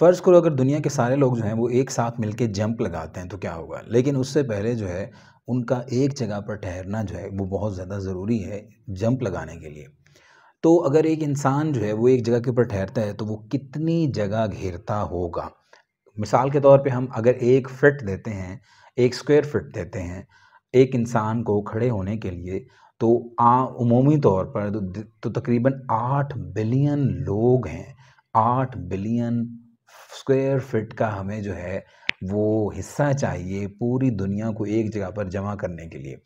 फ़र्ज़ करो अगर दुनिया के सारे लोग जो हैं वो एक साथ मिलके जंप लगाते हैं तो क्या होगा लेकिन उससे पहले जो है उनका एक जगह पर ठहरना जो है वो बहुत ज़्यादा ज़रूरी है जंप लगाने के लिए तो अगर एक इंसान जो है वो एक जगह के ऊपर ठहरता है तो वो कितनी जगह घेरता होगा मिसाल के तौर पे हम अगर एक फिट देते हैं एक स्क्वायर फिट देते हैं एक इंसान को खड़े होने के लिए तो आमूमी तौर पर तो, तो तकरीबन आठ बिलियन लोग हैं आठ बिलियन स्क्वायर फिट का हमें जो है वो हिस्सा चाहिए पूरी दुनिया को एक जगह पर जमा करने के लिए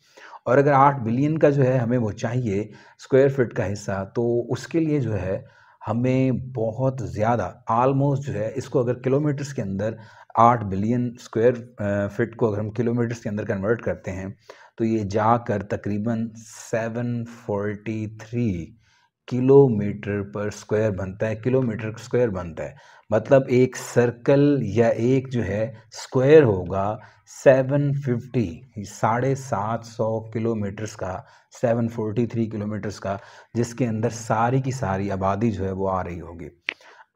और अगर आठ बिलियन का जो है हमें वो चाहिए स्क्वायर फिट का हिस्सा तो उसके लिए जो है हमें बहुत ज़्यादा आलमोस्ट जो है इसको अगर किलोमीटर्स के अंदर आठ बिलियन स्क्वायर फिट को अगर हम किलोमीटर्स के अंदर कन्वर्ट करते हैं तो ये जाकर तकरीबन सेवन फोर्टी थ्री किलोमीटर पर स्क्वायर बनता है किलोमीटर स्क्वायर बनता है मतलब एक सर्कल या एक जो है स्क्वायर होगा 750 साढ़े सात सौ किलोमीटर्स का 743 किलोमीटर्स का जिसके अंदर सारी की सारी आबादी जो है वो आ रही होगी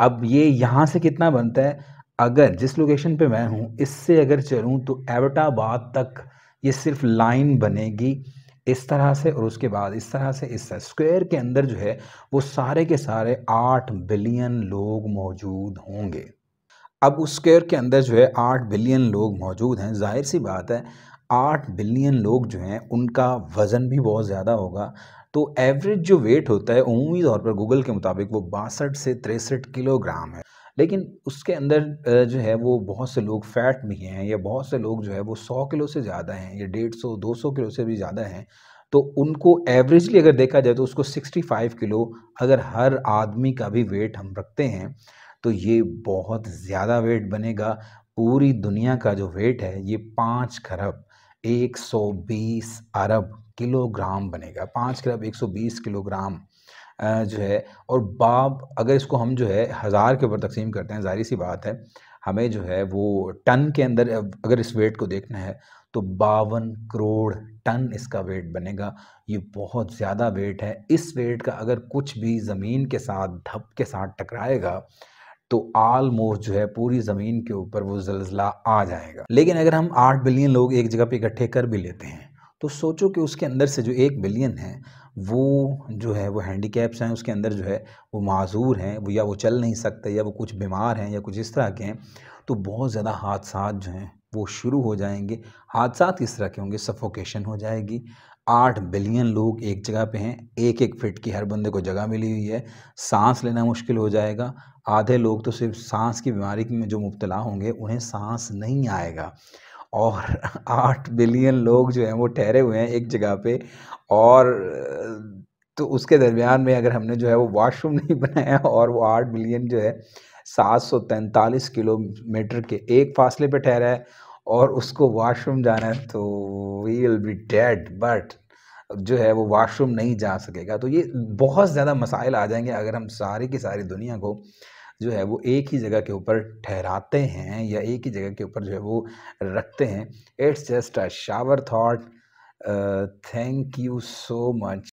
अब ये यहाँ से कितना बनता है अगर जिस लोकेशन पे मैं हूँ इससे अगर चलूँ तो एवटाबाद तक ये सिर्फ लाइन बनेगी इस तरह से और उसके बाद इस तरह से इस स्क्वायर के अंदर जो है वो सारे के सारे आठ बिलियन लोग मौजूद होंगे अब उस स्क्वायर के अंदर जो है आठ बिलियन लोग मौजूद हैं जाहिर सी बात है आठ बिलियन लोग जो हैं उनका वज़न भी बहुत ज़्यादा होगा तो एवरेज जो वेट होता है उमूमी तौर पर गूगल के मुताबिक वो बासठ से तिरसठ किलोग्राम है लेकिन उसके अंदर जो है वो बहुत से लोग फैट भी हैं या बहुत से लोग जो है वो सौ किलो से ज़्यादा हैं या डेढ़ सौ दो सौ किलो से भी ज़्यादा हैं तो उनको एवरेजली अगर देखा जाए तो उसको 65 किलो अगर हर आदमी का भी वेट हम रखते हैं तो ये बहुत ज़्यादा वेट बनेगा पूरी दुनिया का जो वेट है ये पाँच खरब 120 अरब किलोग्राम बनेगा पाँच अरब 120 किलोग्राम जो है और बाब अगर इसको हम जो है हज़ार के ऊपर तकसीम करते हैं जाहिर सी बात है हमें जो है वो टन के अंदर अगर इस वेट को देखना है तो बावन करोड़ टन इसका वेट बनेगा ये बहुत ज़्यादा वेट है इस वेट का अगर कुछ भी ज़मीन के साथ धप के साथ टकराएगा तो आलमोस्ट जो है पूरी ज़मीन के ऊपर वो जलजिला आ जाएगा लेकिन अगर हम आठ बिलियन लोग एक जगह पर इकट्ठे कर भी लेते हैं तो सोचो कि उसके अंदर से जो एक बिलियन है वो जो है वो हैंडीकैप्स हैं उसके अंदर जो है वो माजूर हैं वो या वो चल नहीं सकते या वो कुछ बीमार हैं या कुछ इस तरह के हैं तो बहुत ज़्यादा हादसा जो हैं वो शुरू हो जाएंगे हादसा इस तरह के होंगे सफोकेशन हो जाएगी आठ बिलियन लोग एक जगह पे हैं एक एक फिट की हर बंदे को जगह मिली हुई है सांस लेना मुश्किल हो जाएगा आधे लोग तो सिर्फ सांस की बीमारी में जो मुबतला होंगे उन्हें सांस नहीं आएगा और आठ बिलियन लोग जो हैं वो ठहरे हुए हैं एक जगह पे और तो उसके दरमियान में अगर हमने जो है वो वॉशरूम नहीं बनाया और वो आठ बिलियन जो है 743 किलोमीटर के एक फासले पे ठहरा है और उसको वॉशरूम जाना है तो we will be dead but जो है वो वॉशरूम नहीं जा सकेगा तो ये बहुत ज़्यादा मसाइल आ जाएंगे अगर हम सारी की सारी दुनिया को जो है वो एक ही जगह के ऊपर ठहराते हैं या एक ही जगह के ऊपर जो है वो रखते हैं it's just a shower thought thank you so much